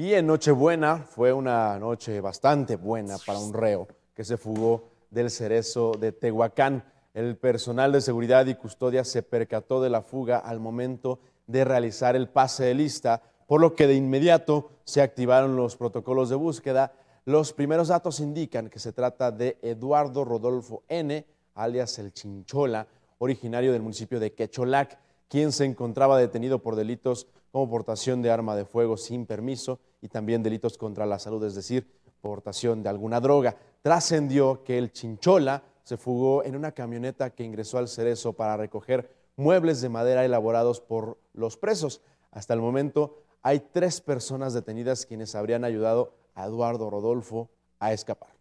Y en Nochebuena fue una noche bastante buena para un reo que se fugó del cerezo de Tehuacán. El personal de seguridad y custodia se percató de la fuga al momento de realizar el pase de lista, por lo que de inmediato se activaron los protocolos de búsqueda. Los primeros datos indican que se trata de Eduardo Rodolfo N., alias el Chinchola, originario del municipio de Quecholac quien se encontraba detenido por delitos como portación de arma de fuego sin permiso y también delitos contra la salud, es decir, portación de alguna droga. Trascendió que el Chinchola se fugó en una camioneta que ingresó al Cerezo para recoger muebles de madera elaborados por los presos. Hasta el momento hay tres personas detenidas quienes habrían ayudado a Eduardo Rodolfo a escapar.